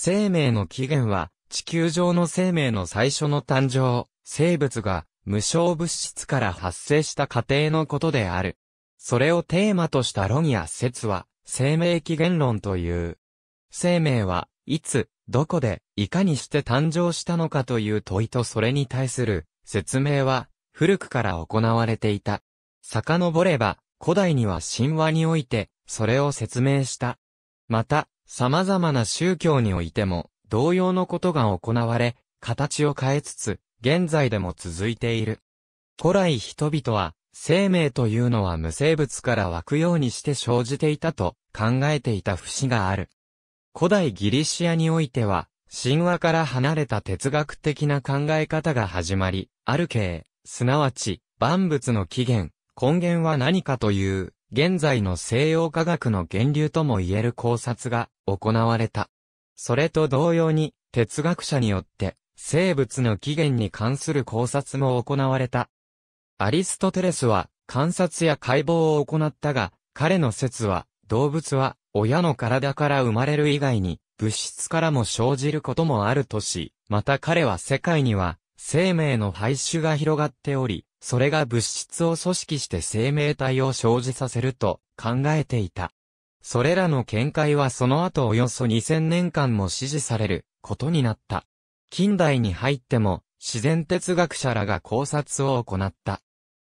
生命の起源は、地球上の生命の最初の誕生、生物が無償物質から発生した過程のことである。それをテーマとした論や説は、生命起源論という。生命は、いつ、どこで、いかにして誕生したのかという問いとそれに対する説明は、古くから行われていた。遡れば、古代には神話において、それを説明した。また、様々な宗教においても、同様のことが行われ、形を変えつつ、現在でも続いている。古来人々は、生命というのは無生物から湧くようにして生じていたと考えていた節がある。古代ギリシアにおいては、神話から離れた哲学的な考え方が始まり、ある系、すなわち、万物の起源、根源は何かという、現在の西洋科学の源流とも言える考察が行われた。それと同様に、哲学者によって、生物の起源に関する考察も行われた。アリストテレスは、観察や解剖を行ったが、彼の説は、動物は、親の体から生まれる以外に、物質からも生じることもあるとし、また彼は世界には、生命の排種が広がっており、それが物質を組織して生命体を生じさせると考えていた。それらの見解はその後およそ2000年間も支持されることになった。近代に入っても自然哲学者らが考察を行った。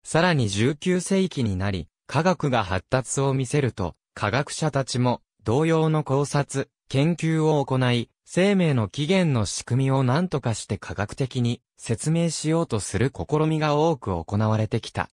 さらに19世紀になり、科学が発達を見せると、科学者たちも同様の考察、研究を行い、生命の起源の仕組みを何とかして科学的に説明しようとする試みが多く行われてきた。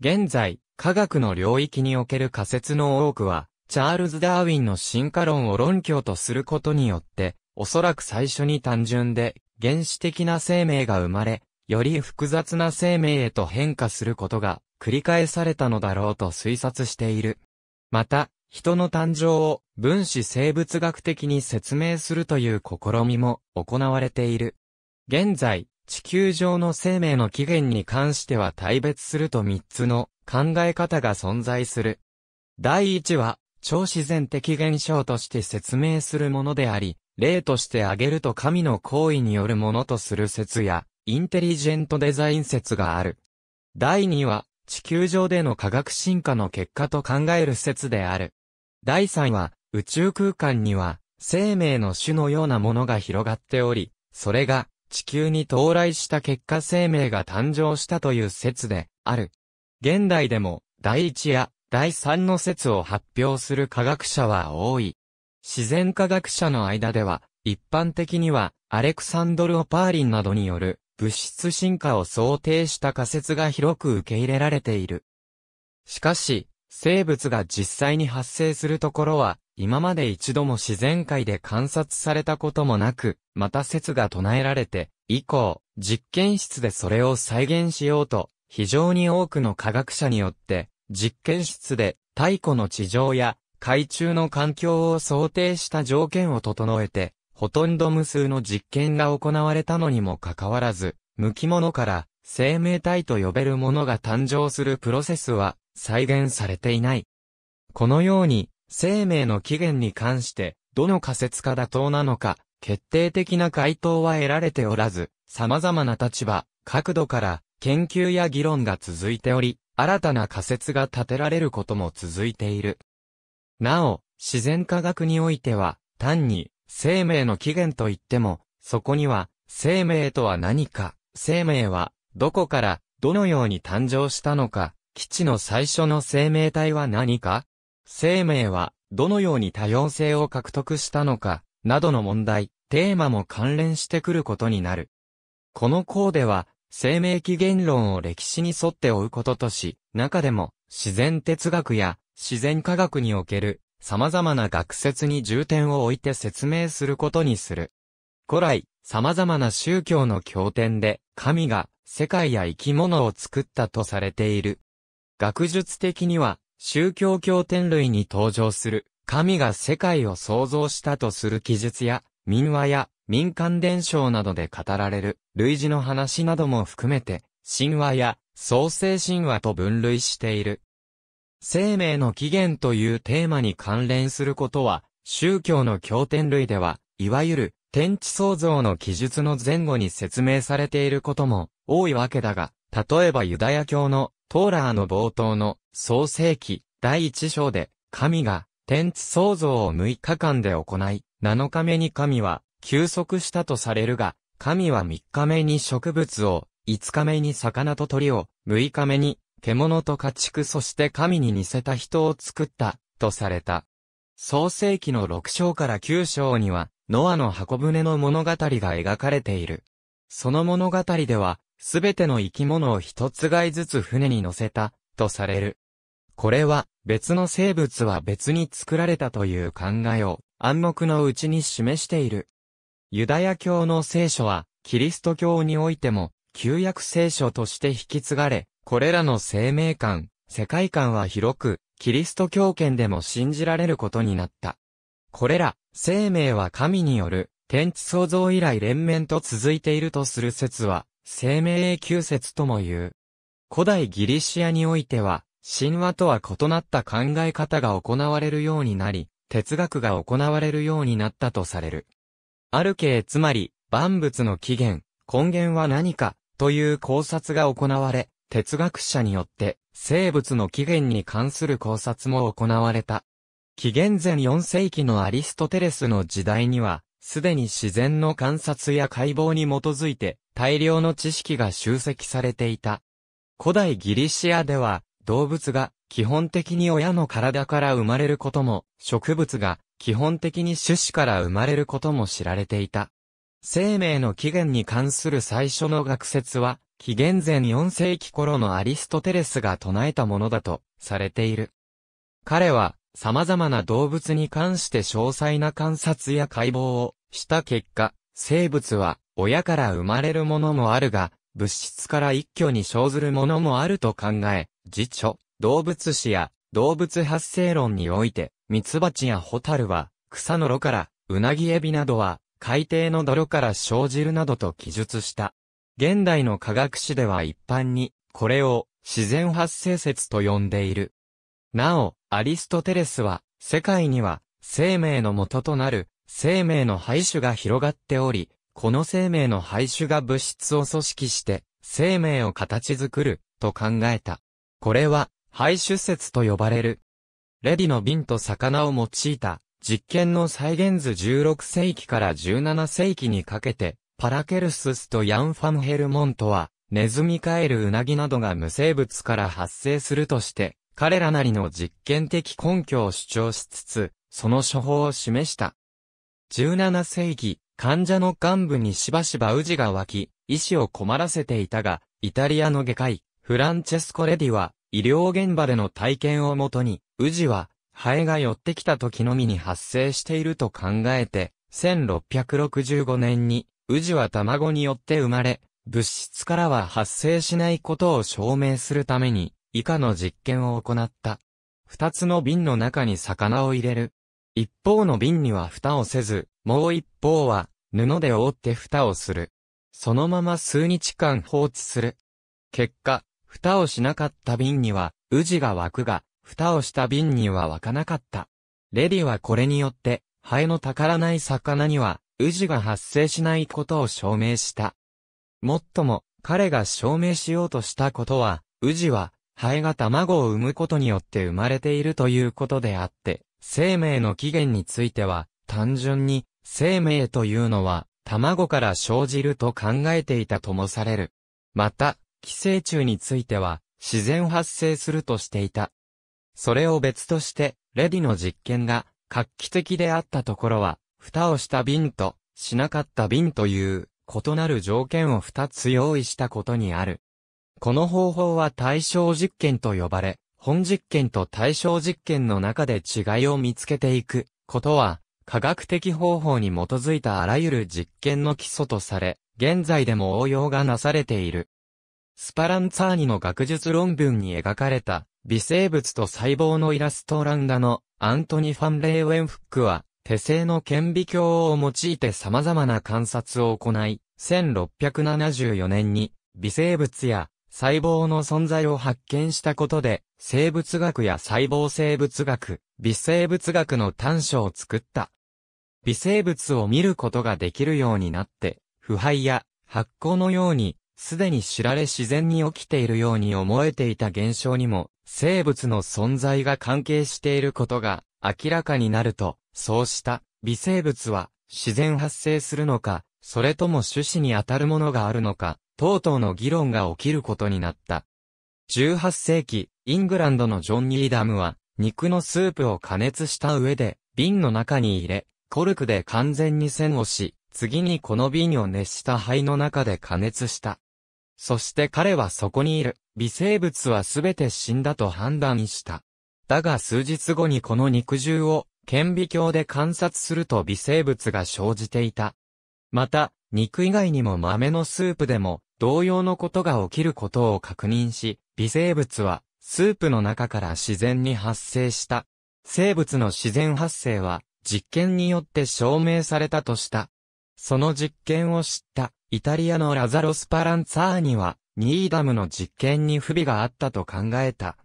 現在、科学の領域における仮説の多くは、チャールズ・ダーウィンの進化論を論教とすることによって、おそらく最初に単純で原始的な生命が生まれ、より複雑な生命へと変化することが繰り返されたのだろうと推察している。また、人の誕生を分子生物学的に説明するという試みも行われている。現在、地球上の生命の起源に関しては大別すると3つの考え方が存在する。第1は、超自然的現象として説明するものであり、例として挙げると神の行為によるものとする説や、インテリジェントデザイン説がある。第2は、地球上での科学進化の結果と考える説である。第3は、宇宙空間には、生命の種のようなものが広がっており、それが、地球に到来した結果生命が誕生したという説で、ある。現代でも、第一や第三の説を発表する科学者は多い。自然科学者の間では、一般的には、アレクサンドル・オパーリンなどによる、物質進化を想定した仮説が広く受け入れられている。しかし、生物が実際に発生するところは、今まで一度も自然界で観察されたこともなく、また説が唱えられて、以降、実験室でそれを再現しようと、非常に多くの科学者によって、実験室で太古の地上や海中の環境を想定した条件を整えて、ほとんど無数の実験が行われたのにもかかわらず、無機物から生命体と呼べるものが誕生するプロセスは再現されていない。このように、生命の起源に関して、どの仮説か妥当なのか、決定的な回答は得られておらず、様々な立場、角度から研究や議論が続いており、新たな仮説が立てられることも続いている。なお、自然科学においては、単に、生命の起源といっても、そこには、生命とは何か、生命は、どこから、どのように誕生したのか、基地の最初の生命体は何か生命は、どのように多様性を獲得したのか、などの問題、テーマも関連してくることになる。この項では、生命起源論を歴史に沿って追うこととし、中でも、自然哲学や自然科学における様々な学説に重点を置いて説明することにする。古来、様々な宗教の経典で、神が世界や生き物を作ったとされている。学術的には、宗教経典類に登場する、神が世界を創造したとする記述や、民話や民間伝承などで語られる類似の話なども含めて、神話や創世神話と分類している。生命の起源というテーマに関連することは、宗教の経典類では、いわゆる天地創造の記述の前後に説明されていることも多いわけだが、例えばユダヤ教のトーラーの冒頭の創世記第一章で、神が天地創造を6日間で行い、7日目に神は休息したとされるが、神は3日目に植物を、5日目に魚と鳥を、6日目に獣と家畜そして神に似せた人を作った、とされた。創世紀の6章から9章には、ノアの箱舟の物語が描かれている。その物語では、すべての生き物を一つがいずつ船に乗せた、とされる。これは、別の生物は別に作られたという考えを、暗黙のうちに示している。ユダヤ教の聖書は、キリスト教においても、旧約聖書として引き継がれ、これらの生命観、世界観は広く、キリスト教圏でも信じられることになった。これら、生命は神による、天地創造以来連綿と続いているとする説は、生命永久説とも言う。古代ギリシアにおいては、神話とは異なった考え方が行われるようになり、哲学が行われるようになったとされる。ある形つまり、万物の起源、根源は何か、という考察が行われ、哲学者によって、生物の起源に関する考察も行われた。紀元前4世紀のアリストテレスの時代には、すでに自然の観察や解剖に基づいて、大量の知識が集積されていた。古代ギリシアでは、動物が基本的に親の体から生まれることも、植物が基本的に種子から生まれることも知られていた。生命の起源に関する最初の学説は、紀元前4世紀頃のアリストテレスが唱えたものだとされている。彼は様々な動物に関して詳細な観察や解剖をした結果、生物は親から生まれるものもあるが、物質から一挙に生ずるものもあると考え、自著、動物史や動物発生論において、ミツバチやホタルは、草の炉から、ウナギエビなどは、海底の泥から生じるなどと記述した。現代の科学史では一般に、これを自然発生説と呼んでいる。なお、アリストテレスは、世界には、生命の元となる、生命の排種が広がっており、この生命の排種が物質を組織して、生命を形作る、と考えた。これは、排種説と呼ばれる。レディの瓶と魚を用いた実験の再現図16世紀から17世紀にかけて、パラケルススとヤンファムヘルモントは、ネズミカエルウナギなどが無生物から発生するとして、彼らなりの実験的根拠を主張しつつ、その処方を示した。17世紀、患者の幹部にしばしば治が湧き、医師を困らせていたが、イタリアの外科医、フランチェスコ・レディは、医療現場での体験をもとに、宇治は、ハエが寄ってきた時のみに発生していると考えて、1665年に、宇治は卵によって生まれ、物質からは発生しないことを証明するために、以下の実験を行った。二つの瓶の中に魚を入れる。一方の瓶には蓋をせず、もう一方は、布で覆って蓋をする。そのまま数日間放置する。結果、蓋をしなかった瓶には、宇治が枠が、蓋をした瓶には湧かなかった。レディはこれによって、ハエのたからない魚には、ジが発生しないことを証明した。もっとも、彼が証明しようとしたことは、ジは、ハエが卵を産むことによって生まれているということであって、生命の起源については、単純に、生命というのは、卵から生じると考えていたともされる。また、寄生虫については、自然発生するとしていた。それを別として、レディの実験が画期的であったところは、蓋をした瓶と、しなかった瓶という、異なる条件を二つ用意したことにある。この方法は対象実験と呼ばれ、本実験と対象実験の中で違いを見つけていくことは、科学的方法に基づいたあらゆる実験の基礎とされ、現在でも応用がなされている。スパランツァーニの学術論文に描かれた微生物と細胞のイラストランダのアントニ・ファン・レーウェンフックは、手製の顕微鏡を用いて様々な観察を行い、1674年に微生物や細胞の存在を発見したことで、生物学や細胞生物学、微生物学の短所を作った。微生物を見ることができるようになって、腐敗や発酵のようにすでに知られ自然に起きているように思えていた現象にも、生物の存在が関係していることが明らかになると、そうした微生物は自然発生するのか、それとも種子に当たるものがあるのか、等々の議論が起きることになった。18世紀、イングランドのジョン・ニーダムは、肉のスープを加熱した上で、瓶の中に入れ、コルクで完全に栓をし、次にこの瓶を熱した灰の中で加熱した。そして彼はそこにいる微生物はすべて死んだと判断した。だが数日後にこの肉汁を顕微鏡で観察すると微生物が生じていた。また、肉以外にも豆のスープでも同様のことが起きることを確認し、微生物はスープの中から自然に発生した。生物の自然発生は実験によって証明されたとした。その実験を知ったイタリアのラザロ・スパランツァーニは、ニーダムの実験に不備があったと考えた。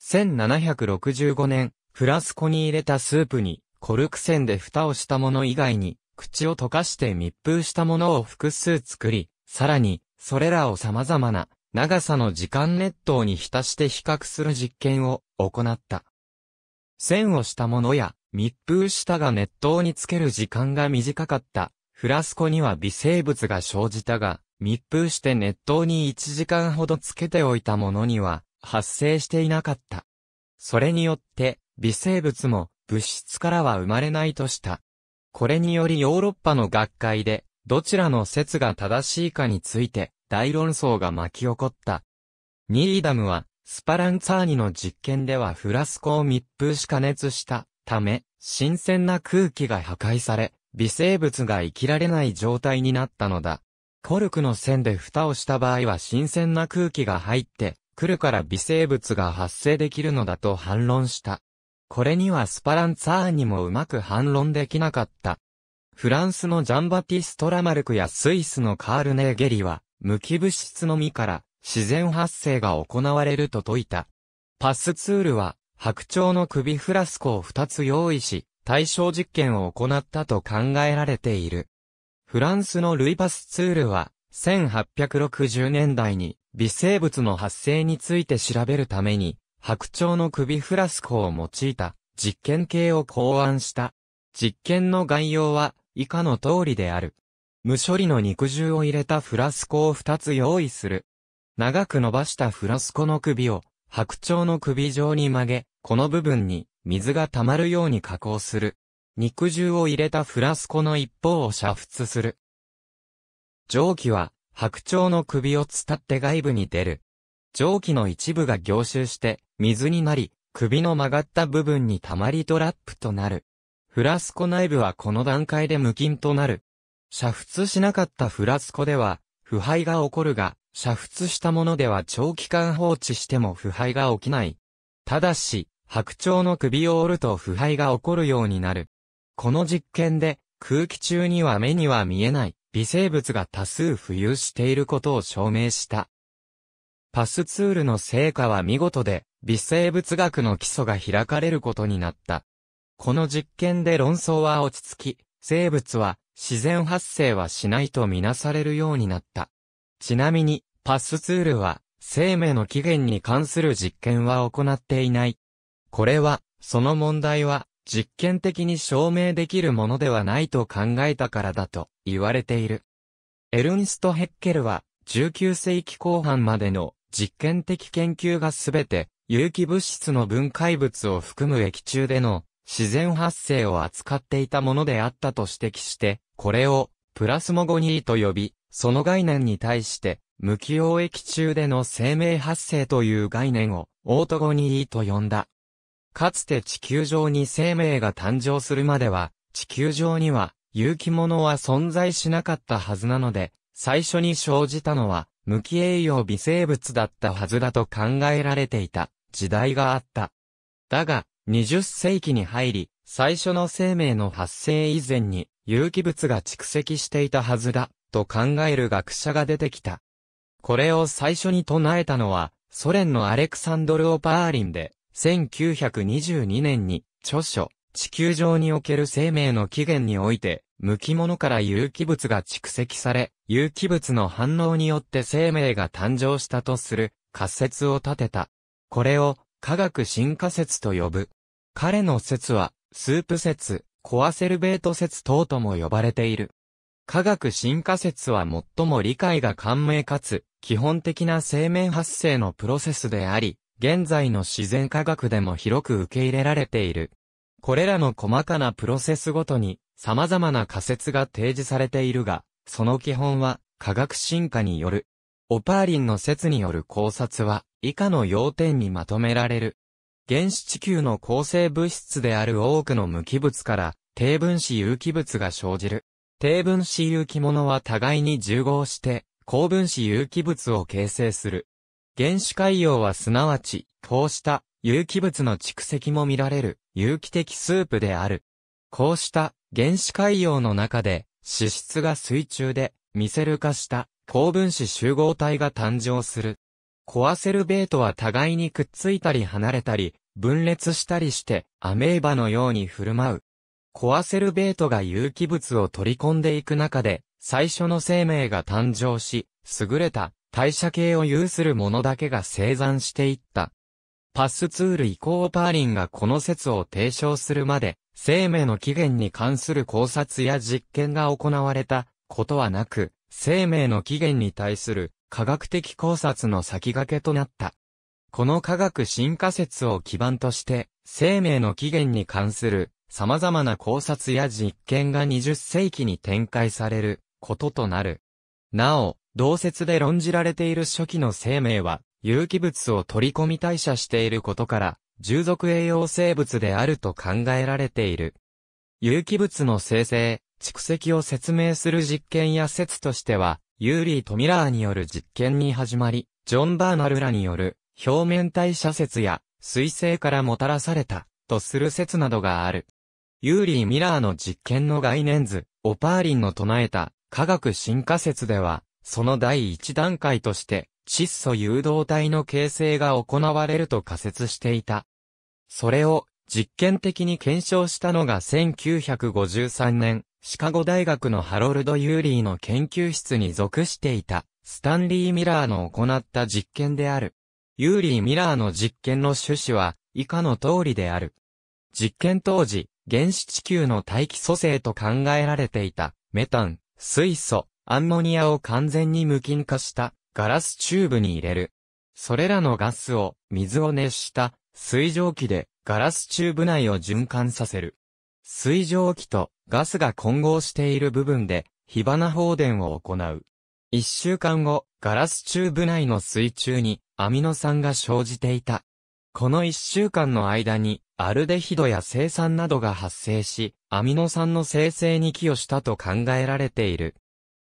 1765年、フラスコに入れたスープに、コルク栓で蓋をしたもの以外に、口を溶かして密封したものを複数作り、さらに、それらを様々な長さの時間熱湯に浸して比較する実験を行った。栓をしたものや密封したが熱湯につける時間が短かったフラスコには微生物が生じたが、密封して熱湯に1時間ほどつけておいたものには発生していなかった。それによって、微生物も物質からは生まれないとした。これによりヨーロッパの学会で、どちらの説が正しいかについて、大論争が巻き起こった。ニーダムは、スパランツァーニの実験ではフラスコを密封し加熱したため、新鮮な空気が破壊され、微生物が生きられない状態になったのだ。コルクの線で蓋をした場合は新鮮な空気が入ってくるから微生物が発生できるのだと反論した。これにはスパランツァーンにもうまく反論できなかった。フランスのジャンバティスト・ラマルクやスイスのカール・ネーゲリは、無機物質のみから自然発生が行われると説いた。パスツールは、白鳥の首フラスコを2つ用意し、対象実験を行ったと考えられている。フランスのルイパスツールは、1860年代に微生物の発生について調べるために、白鳥の首フラスコを用いた実験系を考案した。実験の概要は以下の通りである。無処理の肉汁を入れたフラスコを2つ用意する。長く伸ばしたフラスコの首を白鳥の首状に曲げ、この部分に水が溜まるように加工する。肉汁を入れたフラスコの一方を煮沸する。蒸気は白鳥の首を伝って外部に出る。蒸気の一部が凝集して水になり、首の曲がった部分に溜まりトラップとなる。フラスコ内部はこの段階で無菌となる。煮沸しなかったフラスコでは、腐敗が起こるが、煮沸したものでは長期間放置しても腐敗が起きない。ただし、白鳥の首を折ると腐敗が起こるようになる。この実験で、空気中には目には見えない微生物が多数浮遊していることを証明した。パスツールの成果は見事で、微生物学の基礎が開かれることになった。この実験で論争は落ち着き、生物は自然発生はしないとみなされるようになった。ちなみに、パスツールは生命の起源に関する実験は行っていない。これは、その問題は、実験的に証明できるものではないと考えたからだと言われている。エルンスト・ヘッケルは、19世紀後半までの実験的研究がすべて、有機物質の分解物を含む液中での自然発生を扱っていたものであったと指摘して、これをプラスモゴニーと呼び、その概念に対して、無機溶液中での生命発生という概念をオートゴニーと呼んだ。かつて地球上に生命が誕生するまでは、地球上には、有機物は存在しなかったはずなので、最初に生じたのは、無機栄養微生物だったはずだと考えられていた時代があった。だが、20世紀に入り、最初の生命の発生以前に、有機物が蓄積していたはずだ、と考える学者が出てきた。これを最初に唱えたのは、ソ連のアレクサンドル・オパーリンで、1922年に、著書、地球上における生命の起源において、無機物から有機物が蓄積され、有機物の反応によって生命が誕生したとする仮説を立てた。これを科学進化説と呼ぶ。彼の説は、スープ説、コアセルベート説等とも呼ばれている。科学進化説は最も理解が完明かつ、基本的な生命発生のプロセスであり、現在の自然科学でも広く受け入れられている。これらの細かなプロセスごとに様々な仮説が提示されているが、その基本は科学進化による。オパーリンの説による考察は以下の要点にまとめられる。原子地球の構成物質である多くの無機物から低分子有機物が生じる。低分子有機物は互いに重合して高分子有機物を形成する。原子海洋はすなわち、こうした有機物の蓄積も見られる有機的スープである。こうした原子海洋の中で脂質が水中でミセル化した高分子集合体が誕生する。コアセルベートは互いにくっついたり離れたり、分裂したりしてアメーバのように振る舞う。コアセルベートが有機物を取り込んでいく中で、最初の生命が誕生し、優れた代謝系を有するものだけが生産していった。パスツールイコーパーリンがこの説を提唱するまで、生命の起源に関する考察や実験が行われたことはなく、生命の起源に対する科学的考察の先駆けとなった。この科学進化説を基盤として、生命の起源に関する様々な考察や実験が20世紀に展開されることとなる。なお、同説で論じられている初期の生命は、有機物を取り込み代謝していることから、従属栄養生物であると考えられている。有機物の生成、蓄積を説明する実験や説としては、ユーリー・トミラーによる実験に始まり、ジョン・バーナルらによる表面代謝説や水星からもたらされたとする説などがある。ユーリー・ミラーの実験の概念図、オパーリンの唱えた科学進化説では、その第一段階として、窒素誘導体の形成が行われると仮説していた。それを実験的に検証したのが1953年、シカゴ大学のハロルド・ユーリーの研究室に属していた、スタンリー・ミラーの行った実験である。ユーリー・ミラーの実験の趣旨は、以下の通りである。実験当時、原始地球の大気組成と考えられていた、メタン、水素、アンモニアを完全に無菌化したガラスチューブに入れる。それらのガスを水を熱した水蒸気でガラスチューブ内を循環させる。水蒸気とガスが混合している部分で火花放電を行う。一週間後、ガラスチューブ内の水中にアミノ酸が生じていた。この一週間の間にアルデヒドや生酸などが発生し、アミノ酸の生成に寄与したと考えられている。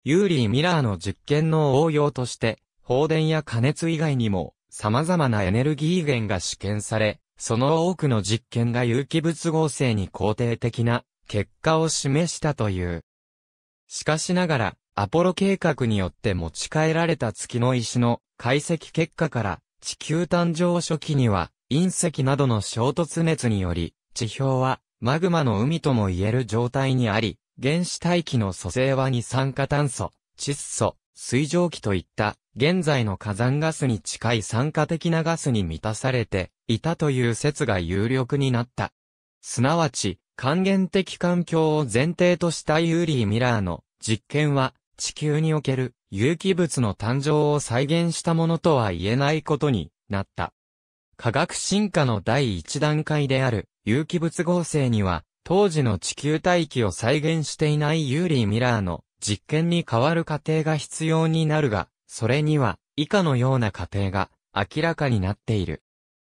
ユーリー・ミラーの実験の応用として、放電や加熱以外にも、様々なエネルギー源が試験され、その多くの実験が有機物合成に肯定的な結果を示したという。しかしながら、アポロ計画によって持ち帰られた月の石の解析結果から、地球誕生初期には、隕石などの衝突熱により、地表はマグマの海とも言える状態にあり、原子大気の組成は二酸化炭素、窒素、水蒸気といった、現在の火山ガスに近い酸化的なガスに満たされていたという説が有力になった。すなわち、還元的環境を前提としたユーリー・ミラーの実験は、地球における有機物の誕生を再現したものとは言えないことになった。科学進化の第一段階である有機物合成には当時の地球大気を再現していないユーリー・ミラーの実験に変わる過程が必要になるが、それには以下のような過程が明らかになっている。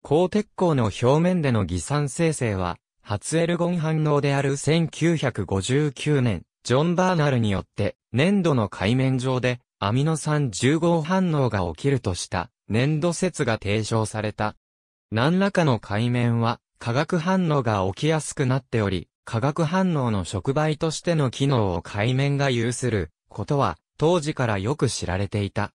鋼鉄鋼の表面での偽酸生成は、初エルゴン反応である1959年、ジョン・バーナルによって粘土の海面上でアミノ酸10号反応が起きるとした粘土説が提唱された。何らかの海面は化学反応が起きやすくなっており、化学反応の触媒としての機能を海面が有することは当時からよく知られていた。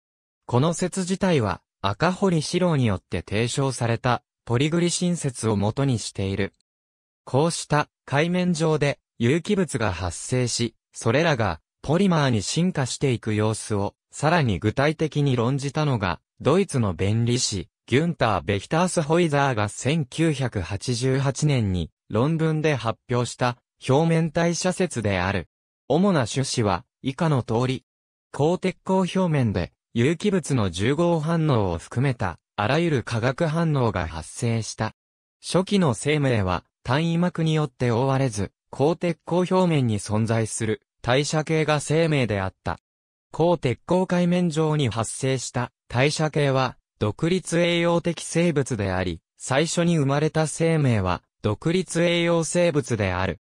この説自体は赤堀四郎によって提唱されたポリグリシン説を元にしている。こうした海面上で有機物が発生し、それらがポリマーに進化していく様子をさらに具体的に論じたのがドイツの便利誌ギュンター・ベヒタースホイザーが1988年に論文で発表した表面代謝説である。主な趣旨は以下の通り。高鉄鋼表面で有機物の重合反応を含めたあらゆる化学反応が発生した。初期の生命は単位膜によって覆われず、高鉄鋼表面に存在する代謝系が生命であった。高鉄鋼界面上に発生した代謝系は独立栄養的生物であり、最初に生まれた生命は、独立栄養生物である。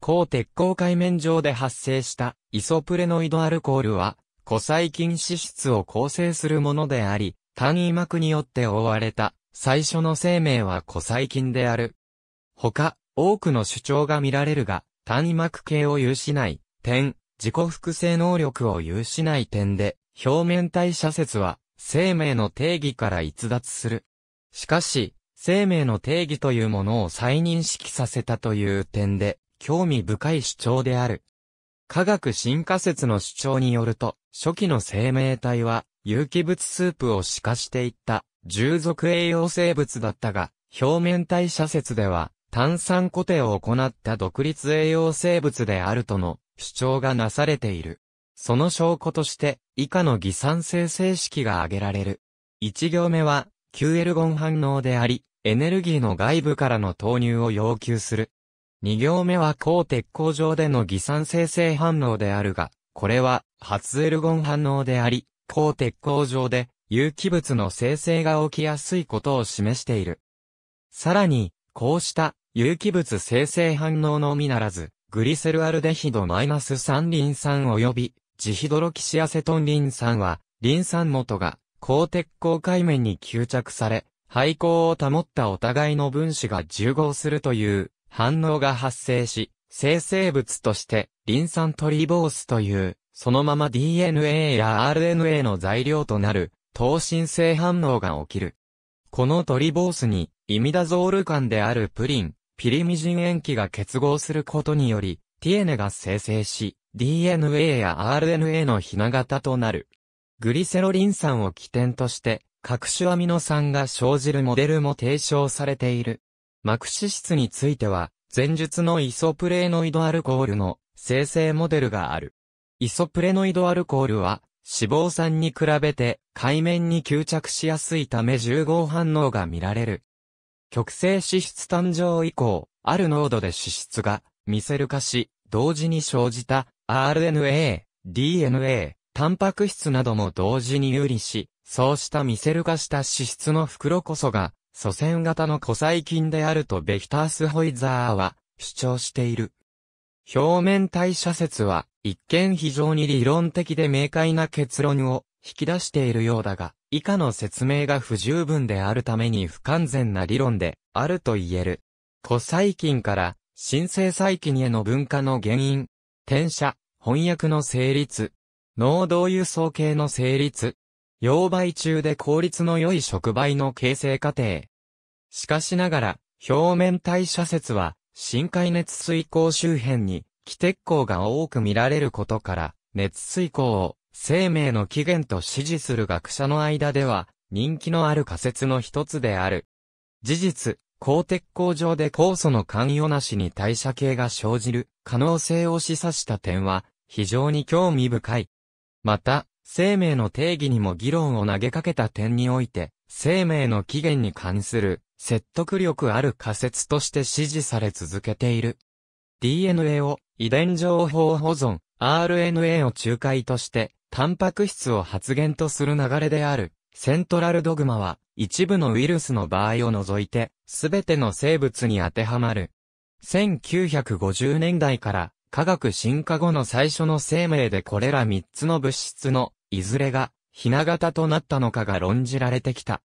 高鉄鋼海面上で発生したイソプレノイドアルコールは、古細菌脂質を構成するものであり、単位膜によって覆われた最初の生命は古細菌である。他、多くの主張が見られるが、単位膜系を有しない点、自己複製能力を有しない点で、表面代謝説は生命の定義から逸脱する。しかし、生命の定義というものを再認識させたという点で、興味深い主張である。科学進化説の主張によると、初期の生命体は、有機物スープを死化していった、従属栄養生物だったが、表面代謝説では、炭酸固定を行った独立栄養生物であるとの主張がなされている。その証拠として、以下の偽酸性性式が挙げられる。1行目は、Q エルゴン反応であり、エネルギーの外部からの投入を要求する。2行目は高鉄鋼上での偽酸性性反応であるが、これは、発エルゴン反応であり、高鉄鋼上で、有機物の生成が起きやすいことを示している。さらに、こうした有機物生成反応のみならず、グリセルアルデヒドス三輪酸及びジヒドロキシアセトンリン酸は、リン酸元が、高鉄鋼界面に吸着され、廃鋼を保ったお互いの分子が重合するという反応が発生し、生成物としてリン酸トリボースという、そのまま DNA や RNA の材料となる、等身性反応が起きる。このトリボースに、イミダゾール間であるプリン、ピリミジン塩基が結合することにより、ティエネが生成し、DNA や RNA のひな型となる。グリセロリン酸を起点として、各種アミノ酸が生じるモデルも提唱されている。膜脂質については、前述のイソプレノイドアルコールの生成モデルがある。イソプレノイドアルコールは、脂肪酸に比べて海面に吸着しやすいため重合反応が見られる。極性脂質誕生以降、ある濃度で脂質が、ミセル化し、同時に生じた RNA、DNA、タンパク質なども同時に有利し、そうしたミセル化した脂質の袋こそが、祖先型の古細菌であるとベヒタースホイザーは主張している。表面代謝説は、一見非常に理論的で明快な結論を引き出しているようだが、以下の説明が不十分であるために不完全な理論であると言える。古細菌から新生細菌への分化の原因、転写、翻訳の成立、能動輸送系の成立、溶媒中で効率の良い触媒の形成過程。しかしながら、表面代謝説は、深海熱水口周辺に、気鉄鋼が多く見られることから、熱水口を生命の起源と支持する学者の間では、人気のある仮説の一つである。事実、高鉄工場で酵素の関与なしに代謝系が生じる可能性を示唆した点は非常に興味深い。また、生命の定義にも議論を投げかけた点において、生命の起源に関する説得力ある仮説として支持され続けている。DNA を遺伝情報保存、RNA を仲介として、タンパク質を発現とする流れであるセントラルドグマは、一部のウイルスの場合を除いて、すべての生物に当てはまる。1950年代から、科学進化後の最初の生命でこれら3つの物質の、いずれが、ひな型となったのかが論じられてきた。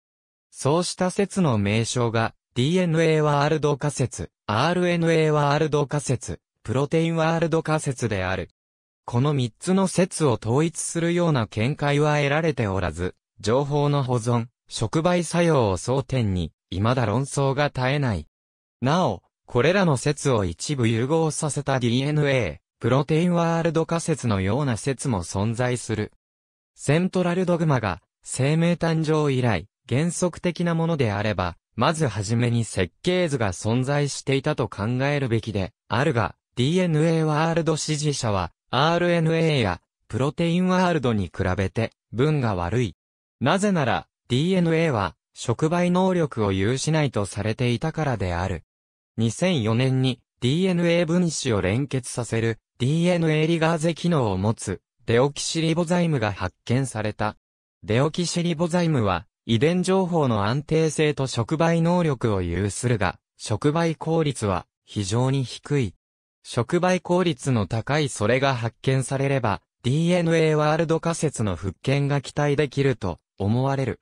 そうした説の名称が、DNA ワールド仮説、RNA ワールド仮説、プロテインワールド仮説である。この3つの説を統一するような見解は得られておらず、情報の保存、触媒作用を争点に、未だ論争が絶えない。なお、これらの説を一部融合させた DNA、プロテインワールド仮説のような説も存在する。セントラルドグマが生命誕生以来原則的なものであれば、まずはじめに設計図が存在していたと考えるべきであるが、DNA ワールド支持者は RNA やプロテインワールドに比べて文が悪いなぜなら、DNA は、触媒能力を有しないとされていたからである。2004年に DNA 分子を連結させる DNA リガーゼ機能を持つデオキシリボザイムが発見された。デオキシリボザイムは遺伝情報の安定性と触媒能力を有するが、触媒効率は非常に低い。触媒効率の高いそれが発見されれば DNA ワールド仮説の復権が期待できると思われる。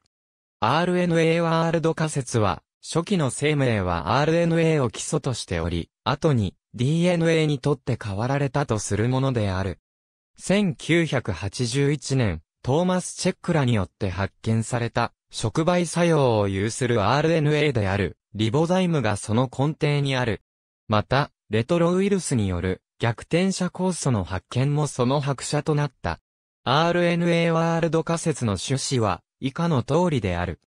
RNA ワールド仮説は、初期の生命は RNA を基礎としており、後に DNA にとって変わられたとするものである。1981年、トーマス・チェックラによって発見された、触媒作用を有する RNA である、リボザイムがその根底にある。また、レトロウイルスによる逆転者酵素の発見もその白車となった。RNA ワールド仮説の趣旨は、以下の通りである。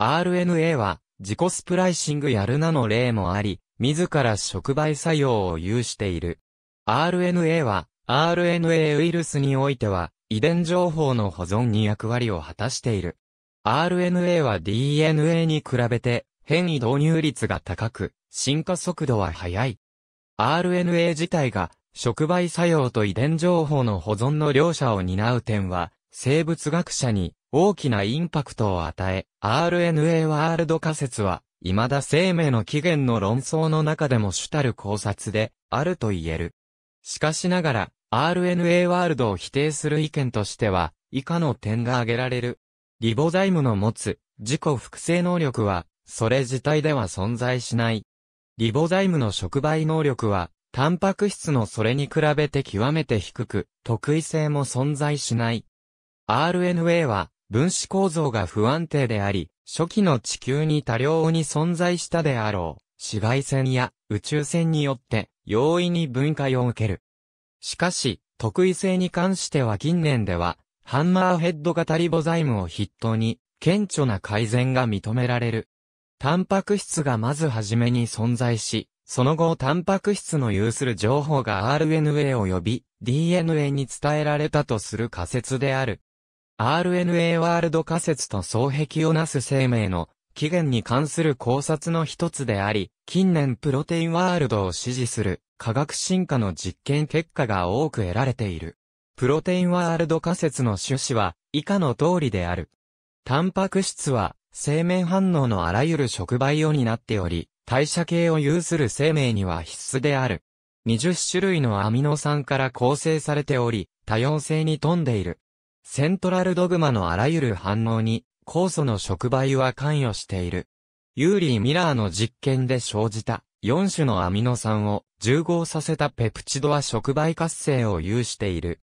RNA は、自己スプライシングやるなの例もあり、自ら触媒作用を有している。RNA は、RNA ウイルスにおいては、遺伝情報の保存に役割を果たしている。RNA は DNA に比べて、変異導入率が高く、進化速度は速い。RNA 自体が、触媒作用と遺伝情報の保存の両者を担う点は、生物学者に大きなインパクトを与え、RNA ワールド仮説は、未だ生命の起源の論争の中でも主たる考察で、あると言える。しかしながら、RNA ワールドを否定する意見としては、以下の点が挙げられる。リボザイムの持つ、自己複製能力は、それ自体では存在しない。リボザイムの触媒能力は、タンパク質のそれに比べて極めて低く、特異性も存在しない。RNA は、分子構造が不安定であり、初期の地球に多量に存在したであろう、紫外線や宇宙線によって容易に分解を受ける。しかし、特異性に関しては近年では、ハンマーヘッド型リボザイムを筆頭に、顕著な改善が認められる。タンパク質がまずはじめに存在し、その後タンパク質の有する情報が RNA 及び DNA に伝えられたとする仮説である。RNA ワールド仮説と双璧をなす生命の起源に関する考察の一つであり、近年プロテインワールドを支持する科学進化の実験結果が多く得られている。プロテインワールド仮説の趣旨は以下の通りである。タンパク質は生命反応のあらゆる触媒を担っており、代謝系を有する生命には必須である。20種類のアミノ酸から構成されており、多様性に富んでいる。セントラルドグマのあらゆる反応に、酵素の触媒は関与している。ユーリー・ミラーの実験で生じた4種のアミノ酸を重合させたペプチドは触媒活性を有している。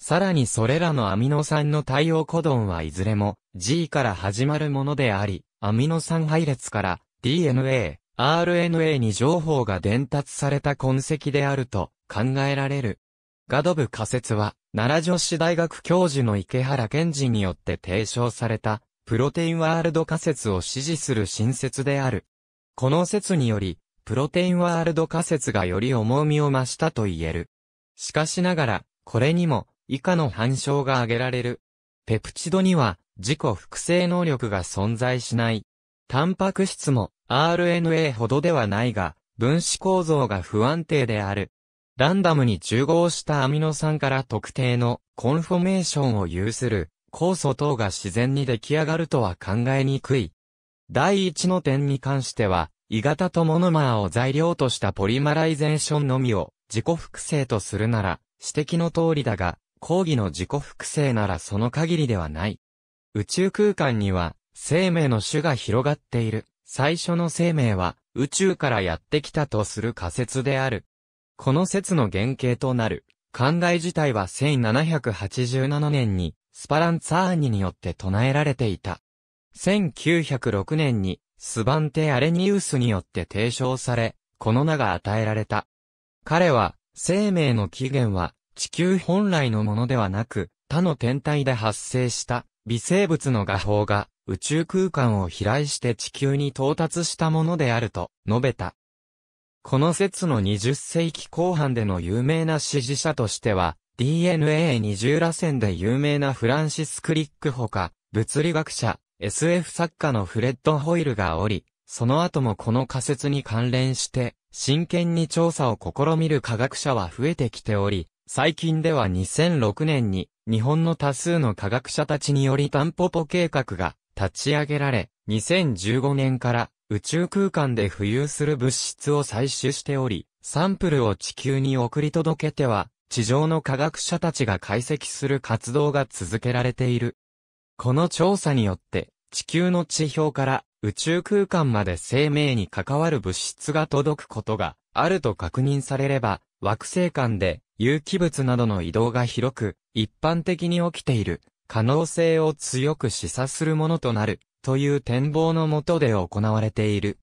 さらにそれらのアミノ酸の対応コドンはいずれも G から始まるものであり、アミノ酸配列から DNA、RNA に情報が伝達された痕跡であると考えられる。ガドブ仮説は、奈良女子大学教授の池原健治によって提唱された、プロテインワールド仮説を支持する新説である。この説により、プロテインワールド仮説がより重みを増したと言える。しかしながら、これにも、以下の反証が挙げられる。ペプチドには、自己複製能力が存在しない。タンパク質も、RNA ほどではないが、分子構造が不安定である。ランダムに中合したアミノ酸から特定のコンフォメーションを有する酵素等が自然に出来上がるとは考えにくい。第一の点に関しては、異型とモノマーを材料としたポリマライゼーションのみを自己複製とするなら、指摘の通りだが、講義の自己複製ならその限りではない。宇宙空間には、生命の種が広がっている。最初の生命は、宇宙からやってきたとする仮説である。この説の原型となる考え自体は1787年にスパランツァーニによって唱えられていた。1906年にスバンテ・アレニウスによって提唱され、この名が与えられた。彼は、生命の起源は地球本来のものではなく、他の天体で発生した微生物の画法が宇宙空間を飛来して地球に到達したものであると述べた。この説の20世紀後半での有名な支持者としては、DNA 二重螺旋で有名なフランシス・クリックほか、物理学者、SF 作家のフレッド・ホイルがおり、その後もこの仮説に関連して、真剣に調査を試みる科学者は増えてきており、最近では2006年に、日本の多数の科学者たちによりタンポポ計画が立ち上げられ、2015年から宇宙空間で浮遊する物質を採取しており、サンプルを地球に送り届けては、地上の科学者たちが解析する活動が続けられている。この調査によって、地球の地表から宇宙空間まで生命に関わる物質が届くことがあると確認されれば、惑星間で有機物などの移動が広く、一般的に起きている可能性を強く示唆するものとなる。という展望のもとで行われている。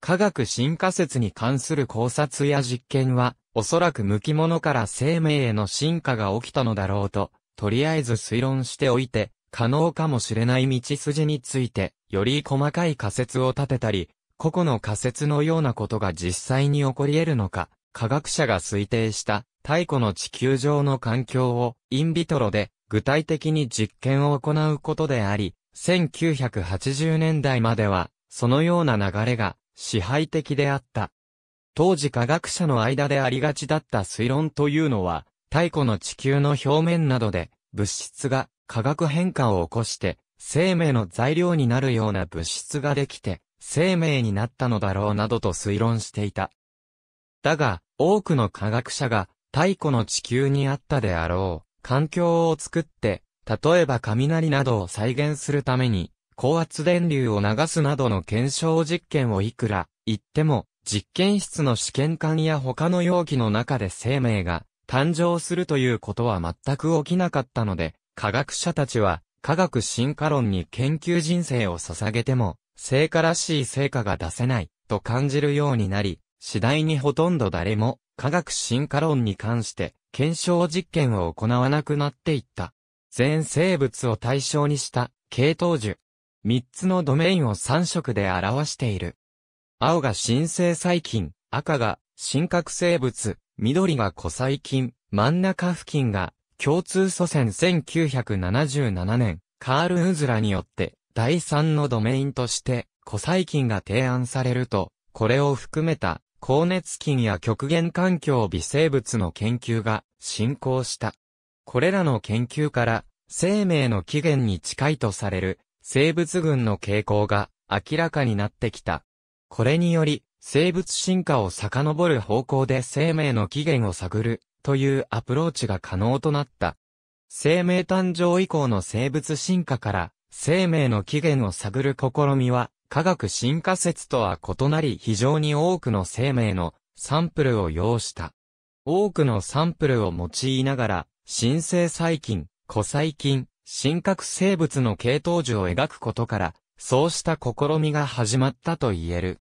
科学進化説に関する考察や実験は、おそらく向き物から生命への進化が起きたのだろうと、とりあえず推論しておいて、可能かもしれない道筋について、より細かい仮説を立てたり、個々の仮説のようなことが実際に起こり得るのか、科学者が推定した太古の地球上の環境をインビトロで具体的に実験を行うことであり、1980年代までは、そのような流れが支配的であった。当時科学者の間でありがちだった推論というのは、太古の地球の表面などで、物質が化学変化を起こして、生命の材料になるような物質ができて、生命になったのだろうなどと推論していた。だが、多くの科学者が、太古の地球にあったであろう、環境を作って、例えば雷などを再現するために、高圧電流を流すなどの検証実験をいくら言っても、実験室の試験管や他の容器の中で生命が誕生するということは全く起きなかったので、科学者たちは科学進化論に研究人生を捧げても、成果らしい成果が出せないと感じるようになり、次第にほとんど誰も科学進化論に関して検証実験を行わなくなっていった。全生物を対象にした系統樹。三つのドメインを三色で表している。青が新生細菌、赤が真核生物、緑が古細菌、真ん中付近が共通祖先1977年、カール・ウズラによって第三のドメインとして古細菌が提案されると、これを含めた高熱菌や極限環境微生物の研究が進行した。これらの研究から、生命の起源に近いとされる、生物群の傾向が明らかになってきた。これにより、生物進化を遡る方向で生命の起源を探る、というアプローチが可能となった。生命誕生以降の生物進化から、生命の起源を探る試みは、科学進化説とは異なり非常に多くの生命のサンプルを要した。多くのサンプルを用いながら、新生細菌、古細菌、新核生物の系統樹を描くことから、そうした試みが始まったと言える。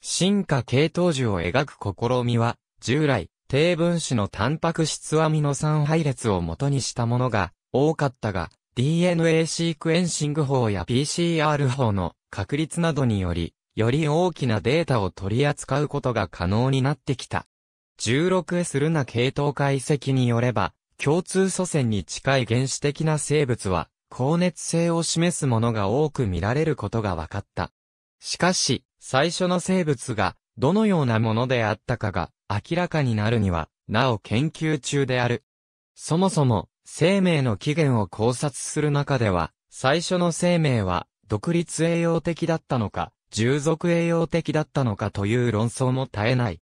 進化系統樹を描く試みは、従来、低分子のタンパク質アミノ酸配列を元にしたものが多かったが、DNA シークエンシング法や PCR 法の確率などにより、より大きなデータを取り扱うことが可能になってきた。16S ルナ系統解析によれば、共通祖先に近い原始的な生物は、高熱性を示すものが多く見られることが分かった。しかし、最初の生物が、どのようなものであったかが、明らかになるには、なお研究中である。そもそも、生命の起源を考察する中では、最初の生命は、独立栄養的だったのか、従属栄養的だったのかという論争も絶えない。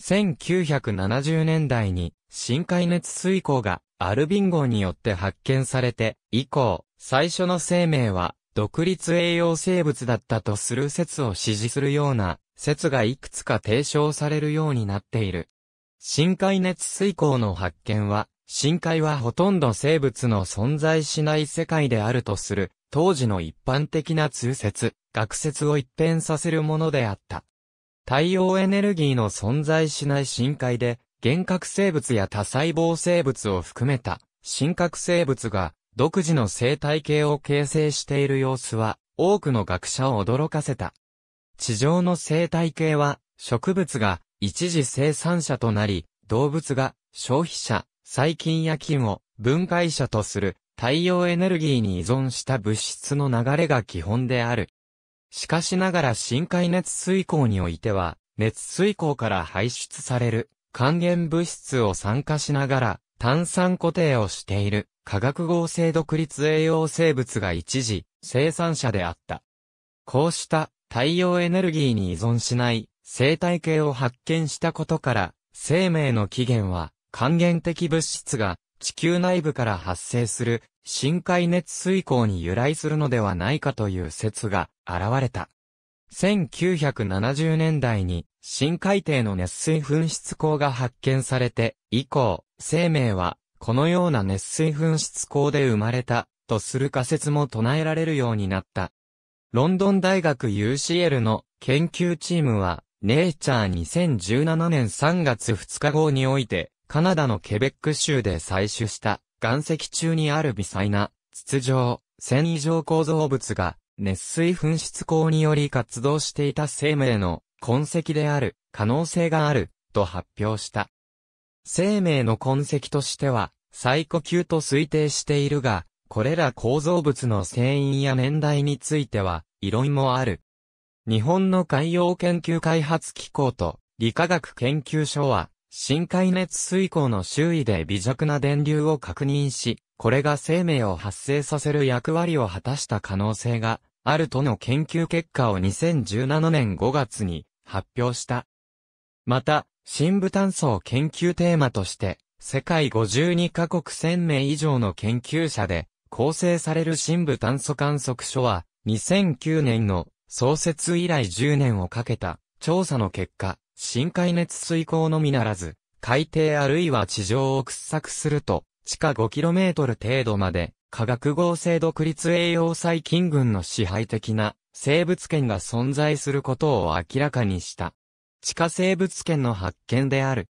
1970年代に深海熱水鉱がアルビン号によって発見されて、以降、最初の生命は独立栄養生物だったとする説を支持するような説がいくつか提唱されるようになっている。深海熱水鉱の発見は、深海はほとんど生物の存在しない世界であるとする、当時の一般的な通説、学説を一変させるものであった。太陽エネルギーの存在しない深海で、原核生物や多細胞生物を含めた、深核生物が、独自の生態系を形成している様子は、多くの学者を驚かせた。地上の生態系は、植物が一時生産者となり、動物が消費者、細菌や菌を分解者とする太陽エネルギーに依存した物質の流れが基本である。しかしながら深海熱水鉱においては、熱水鉱から排出される還元物質を酸化しながら炭酸固定をしている化学合成独立栄養生物が一時生産者であった。こうした太陽エネルギーに依存しない生態系を発見したことから生命の起源は還元的物質が地球内部から発生する深海熱水孔に由来するのではないかという説が現れた。1970年代に深海底の熱水噴出口が発見されて以降、生命はこのような熱水噴出口で生まれたとする仮説も唱えられるようになった。ロンドン大学 UCL の研究チームは、ネイチャー2017年3月2日号において、カナダのケベック州で採取した岩石中にある微細な筒状、繊維状構造物が熱水噴出口により活動していた生命の痕跡である可能性があると発表した。生命の痕跡としては最古級と推定しているが、これら構造物の成因や年代については異論もある。日本の海洋研究開発機構と理化学研究所は深海熱水溝の周囲で微弱な電流を確認し、これが生命を発生させる役割を果たした可能性があるとの研究結果を2017年5月に発表した。また、深部炭素を研究テーマとして、世界52カ国1000名以上の研究者で構成される深部炭素観測所は、2009年の創設以来10年をかけた調査の結果、深海熱水溝のみならず、海底あるいは地上を掘削すると、地下 5km 程度まで、化学合成独立栄養細菌群の支配的な生物圏が存在することを明らかにした。地下生物圏の発見である。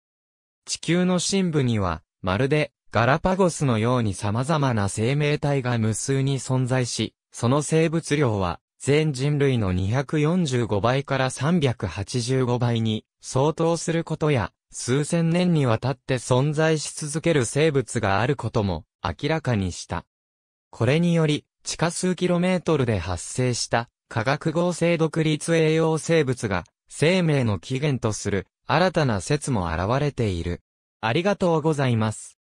地球の深部には、まるでガラパゴスのように様々な生命体が無数に存在し、その生物量は全人類の245倍から385倍に相当することや、数千年にわたって存在し続ける生物があることも明らかにした。これにより、地下数キロメートルで発生した化学合成独立栄養生物が生命の起源とする新たな説も現れている。ありがとうございます。